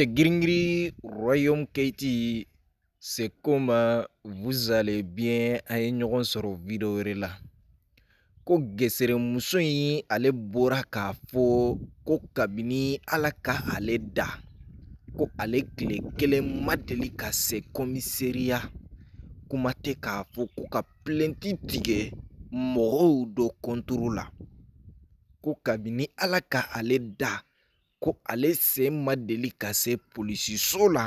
te giringiri royaume keiti c'est comme vous allez bien an ye ɲɔgɔn sɔrɔ video wɛrɛ la ko geseremuso in ale bɔra k'a fɔ ko kabini ala ka ale da ko ale tile kelen ma deli ka se komiseriya kuma tɛ k'a fɔ ko ka plɛnti tigɛ mɔgɔw dɔ kɔntoro la ko kabini ala ka ale da ko ale sen ma deli ka se polisiso la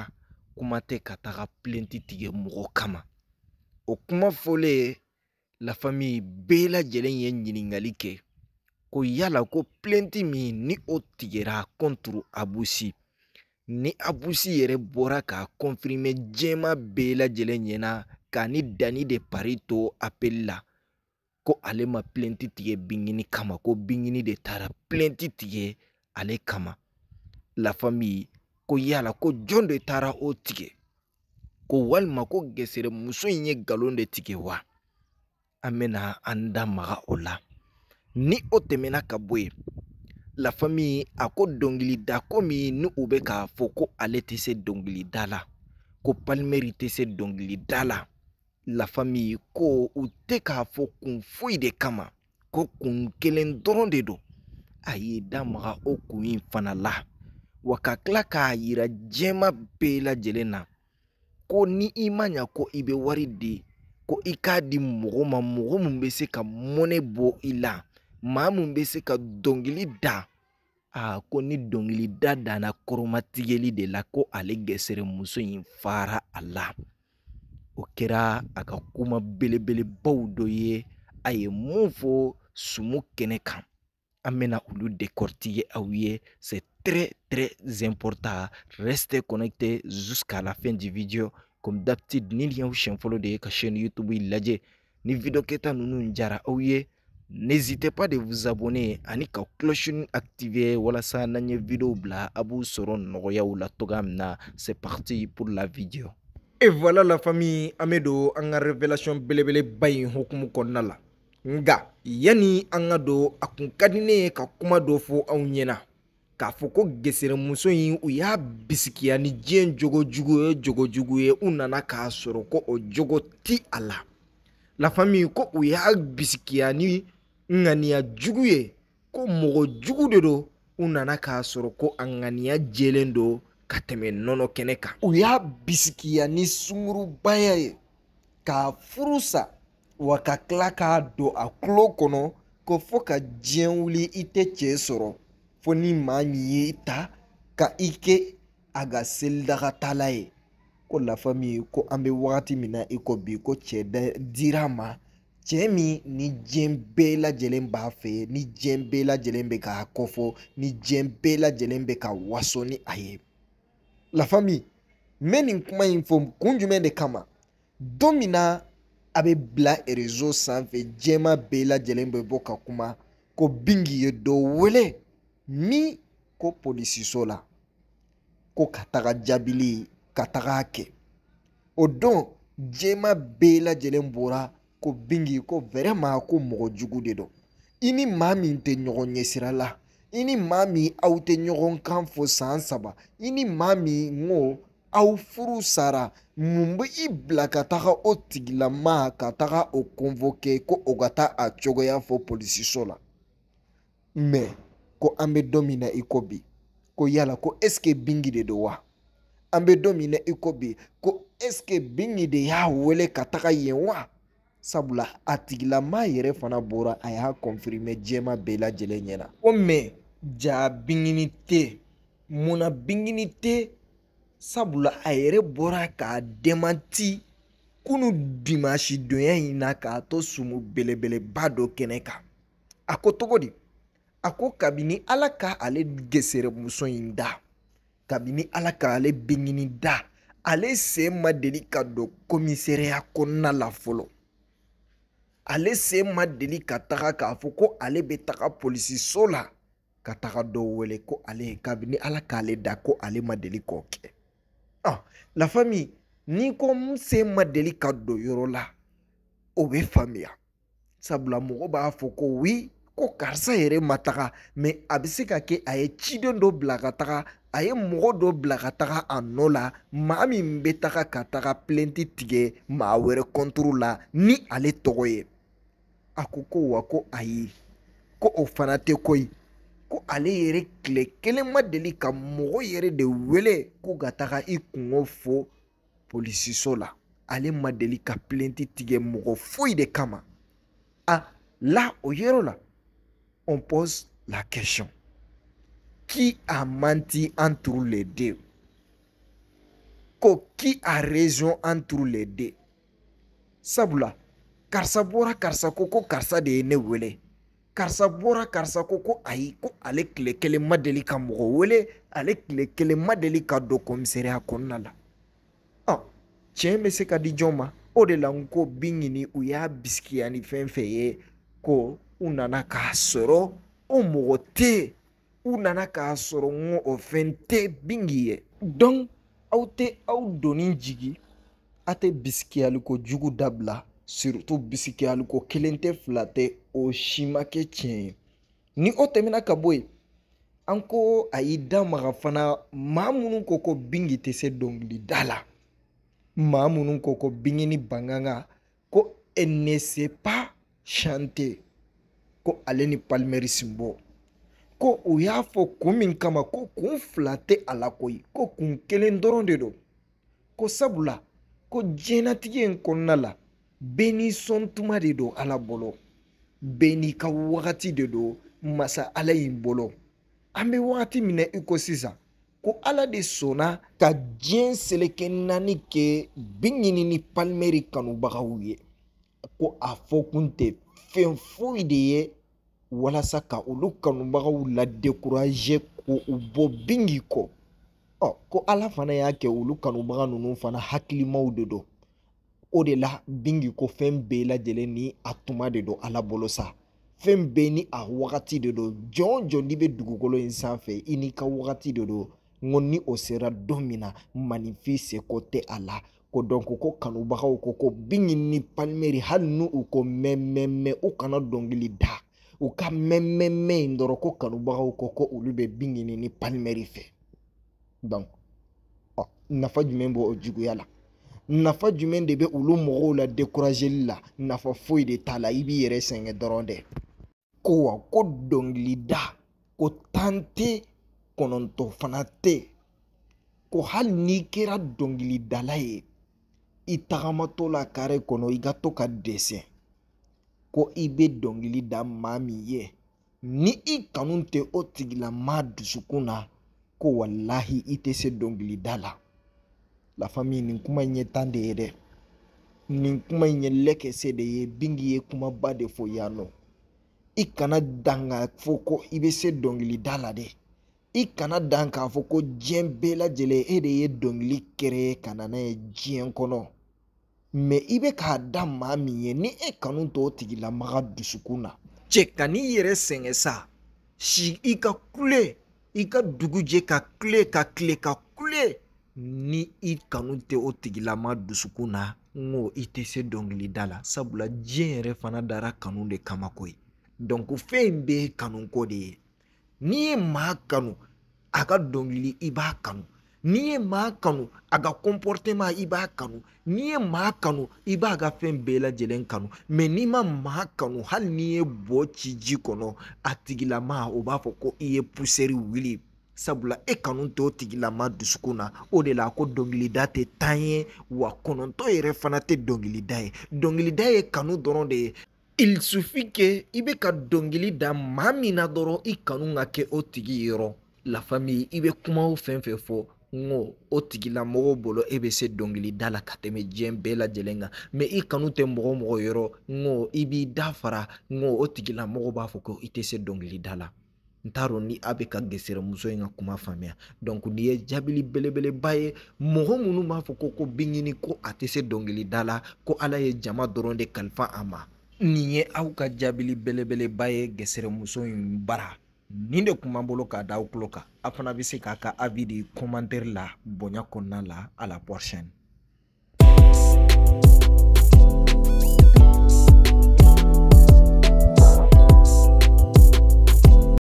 kuma tɛ ka taga plɛnti tigɛ mɔgɔ kama o kuma fɔlen lafami bɛɛ lajɛlen ye ɲininkali kɛ ko yala ko plɛnti min ni o tigɛra kɔnturu abusi ni abusi yɛrɛ bɔra k'a kɔnfirime jɛma bɛɛ lajɛlen ɲɛna k'a ni danni de pari to apeli la ko ale ma plɛnti tigɛ bingini kama ko bingini de taara plɛnti tigɛ ale kama lafami ko yala ko jɔn de taara o tigɛ ko walima ko gɛsɛrɛ muso in ye nkalon de tigɛ wa an bɛna an da maga o la ni o tɛmɛna ka bɔ yen lafami a ko dɔnkilida ko min ni u bɛ k'a fɔ ko ale tɛ se dɔnkilida la ko palimɛri tɛ se dɔnkilida la lafami ko u tɛ k'a fɔ kun foyi de kama ko kun kelen dɔrɔn de don a y'i da maga o kun in fana la wa ka tila k'a yira jɛma bɛɛ lajɛlen na ko ni i ma ɲa ko i bɛ wari di ko i k'a di mɔgɔ ma mɔgɔ min bɛ se ka mɔnɛ bɔ i la maa min bɛ se ka dɔnkili da aa ko ni dɔnkilida danna kɔrɔmatigɛli de la ko ale gɛsɛrɛmuso in fara a la o kɛra a ka kuma belebelebaw dɔ ye a ye mun fɔ sumu kɛnɛ kan an bɛna olu dekɔritiye aw ye très très important. Restez connectés jusqu'à la fin du vidéo. Comme d'habitude, ni lien ou follow de la chaîne YouTube Iladje. Ni vidéo keta nunu njara ouye. Oh N'hésitez pas de vous abonner ani ka cloche activée walasa n'an ye vidéo bla. a b'u sɔrɔ la toga na c'est parti pour la vidéo et voilà la famille Amedo bɛ don an ka révélation belebeleba in hokumu konala. nga yani an akun don ka di ne k'a fɔ ko geseremuso in u y'a bisigiya ni diɲɛ jogojugu ye jogojugu ye u nana k'a sɔrɔ ko o jogo ti a la lafami ko u y'a bisigiya ni ŋaniya jugu ye ko mɔgɔ jugu de don u nana k'a sɔrɔ ko a ŋaniya jɛlen don ka tɛmɛ nɔnɔ kɛnɛ kan u y'a bisigiya ni sungurubaya ye k'a furu sa wa ka tila k'a don a tulo kɔnɔ ko fɔɔ ka diɲɛ wuli i tɛ cɛɛ sɔrɔ fo ni maa min ye ta ka i kɛ a ka selidagatala ye ko lafa min ye ko an bɛ wagati min na i ko bi ko cɛ dira a ma cɛ min ni diɲɛ bɛɛ lajɛlen b'a fɛ ni diɲɛ bɛɛ lajɛlen bɛ k'a kɔfɔ ni diɲɛ bɛɛ lajɛlen bɛ ka waso ni a ye lafa min n bɛ nin kuma in fɔ kun jumɛn de kama don min na a bɛ bila rezo sanfɛ jɛma bɛɛ lajɛlen bɛ bɔ ka kuma ko bin ye dɔ wele min ko polisiso la ko ka taga jaabili ka taga kɛ o don jɛma bɛɛ lajɛlen bɔra ko bingi ko vɛrɛma ko mɔgɔ jugu de don i ni maa min tɛ ɲɔgɔn ɲɛ sira la i ni maa min aw tɛ ɲɔgɔn kan fɔ san saba i ni maa min ko aw furu sara mun bɛ i bila ka taga o tigilama ka taga o kɔnfɔ kɛ ko o ka taa a cogoya fɔ polisiso la mɛ ko an bɛ don min na i ko bi ko yala ko eske bingi de don wa an bɛ don min na i ko bi ko eske bingi de y'a wele ka taga yen wa sabula a tigilama yɛrɛ fana bɔra a y'a kɔnfirime jɛma bɛɛ lajɛlen ɲɛna ko mɛ ja bingini tɛ munna bingini tɛ sabula a yɛrɛ bɔra k'a demanti kunu dimasi donya in na k'a to sumu belebeleba dɔ kɛnɛ kan a ko togo di a ko kabini ala ka ale gesere muso in da kabini ala ka ale bengini da ale sen ma deli ka don komisɛriya kɔnɔna la fɔlɔ ale sen ma deli ka taga k'a fɔ ko ale bɛ taga polisiso la ka taga dɔ wele ko ale kabini ala k'ale da ko ale ma deli k'o kɛ ah, la fami n'i ko n sen ma deli ka don yɔrɔ la o bɛ faamuya sabula mɔgɔ b'a fɔ ko wi oui, ko karisa yɛrɛ ma taga mɛ a bɛ se ka kɛ a ye ciden dɔ bila ka taga a ye mɔgɔ dɔ bila ka taga a nɔ la maa min bɛ taga ka taga plɛnti tigɛ maa wɛrɛ kɔntoro la ni ale tɔgɔ ye a ko ko wa ko ayi ko o fana tɛ ko ye ko ale yɛrɛ tile kelen ma deli ka mɔgɔ yɛrɛ de wele ko ka taga i kungo fo polisiso la ale ma deli ka plɛnti tigɛ mɔgɔ foyi de kama a la o yɔrɔ la On pose la kesyon. Ki a manti antrou le dev? Ko ki a rejon antrou le dev? Sabou la, karsa bwora karsa koko karsa deyene wele. Karsa bwora karsa koko ayiko alekle kele madeli kamro wele, alekle kele madeli kado kom sere akon nala. An, ah, tjen mese ka di joma, ode la unko bingini ou ya biskiani fen feyeye, ko u nana k'a sɔrɔ o mɔgɔ tɛ u nana k'a sɔrɔ ŋo o fɛn tɛ bin k'i ye dɔnku aw tɛ aw donni jigi a tɛ bisikiyaliko jugu dabila surutu bisikiyaliko kelen tɛ fila tɛ o si ma kɛ tiɲɛ ye ni o tɛmɛna ka bɔ yen an ko a y'i da maga fana maa minnu ko ko bingi tɛ se dɔnkilida la maa minnu ko ko bingi ni bangan kan ko elle ne sait pas shante ko ale ni palmerisi bɔ ko u y'a fɔ kun min kama ko kun fila tɛ a la koyi ko kun kelen dɔrɔn de don ko sabula ko diɲɛnatigɛ in kɔnɔna la bɛɛ n'i sɔntuma de don ala bolo bɛɛ n'i ka wagati de don masa ala in bolo an bɛ wagati min na i ko sisan ko ala de sɔnna ka diɲɛ seleke naani kɛ bi ɲini ni palimɛri kanubagaw ye ko a fɔ kun tɛ fɛn foyi de ye walasa ka olu kanubagaw la dekuraze ko u bɔ bingi kɔ ɔ ko ala fana y'a kɛ olu kanubaga ninnu fana hakilimaw de don o de la bingi ko fɛn bɛɛ lajɛlen ni a tuma de don ala bolo sa fɛn bɛɛ ni a wagati de don jɔn jɔn n'i bɛ dugukolo in sanfɛ i n'i ka wagati de don n ko ni o sera don min na maninfin seko tɛ a la ko dɔn ko ko kanubagaw ko ko bingi ni palimeri hali ni u ko mɛmɛmɛ u kana dɔnkili da u ka mɛmɛmɛ in dɔrɔn ko kanubagaw ko ko olu bɛ bingini ni palimɛri fɛ donc ɔ nafa jumɛn b'o juguya la nafa jumɛn de bɛ olu mɔgɔw la décourageli la nafa foyi de t'a la i b'i yɛrɛ sɛgɛn dɔrɔn dɛ ko wa ko dɔnkilida ko tan tɛ kɔnɔntɔn fana tɛ ko hali n'i kɛra dɔnkilidala ye i tagamatɔ la kare kɔnɔ i ka to ka dɛsɛ ko i bɛ dɔnkili da maa min ye ni i kanu tɛ o tigilamaa dusukun na ko walahi i tɛ se dɔnkilida la lafami nin kuma in ye tan de ye dɛ nin kuma in ye lɛkɛsɛ de ye bingi ye kumaba de fɔ yan nɔ i kana danga fɔ ko i bɛ se dɔnkilida la dɛ i kana dan k'a fɔ ko diɲɛ bɛɛ lajɛlen e de ye dɔnkili kɛrɛ ka na n'a ye diɲɛ kɔnɔ mɛ i bɛ k'a da maa min ye ni e kanu t'o tigilamaga dusukun na cɛ ka n'i yɛrɛ sɛgɛn sa si i ka kule i ka dugujɛ ka kule ka kile ka kule ni i kanu tɛ o tigilama dusukun na n ko i tɛ se dɔnkilida la sabula diɲɛ yɛrɛ fana dara kanu de kama koyi dɔnku fɛn in bɛ kanuko de ye n'i ye maa kanu a ka dɔnkili i b'a kanu n'i ye maa kanu a ka kɔnpɔriteman i b'a kanu n'i ye maa kanu i b'a ka fɛn bɛɛ lajɛlen kanu mɛ n'i ma maa kanu hali n'i ye bɔ ci ji kɔnɔ a tigilama o b'a fɔ ko i ye pusɛri wuli sabula e kanu t'o tigilama dusukun na o de la ko dɔnkilida tɛ tan ye wa kɔnɔntɔn yɛrɛ fana tɛ dɔnkilida ye dɔnkilida ye kanu dɔrɔn de ye il suffit ke i be ka dɔngili da maa min na dɔrɔn i kanu ka kɛ o tigi yɔrɔ la famille i be kuma o fɛn fɛn fɔ n ko o tigilamɔgɔw bolo e bɛ se dɔnkilida la ka tɛmɛ diɲɛ bɛɛ lajɛlen kan mɛ i kanu tɛ mɔgɔ mɔgɔ yɔrɔ n ko i b'i da fara n ko o tigilamɔgɔ b'a fɔ ko i tɛ se dɔnkilida la n t'a dɔn ni a bɛ ka gɛsɛrɛmuso in ka kuma faamuya donc nin ye jaabili belebeleba ye mɔgɔ minnu b'a fɔ ko ko binkini ko a tɛ se dɔnkilida la ko ala ye jama dɔrɔn de kalifa a ma nin ye aw ka jaabili belebeleba ye gɛsɛrɛmuso yi bara nin de kuma bolo k'a da aw tulo kan aw fana be se k'a ka avi di la bonya kɔnɔna la a la prochaine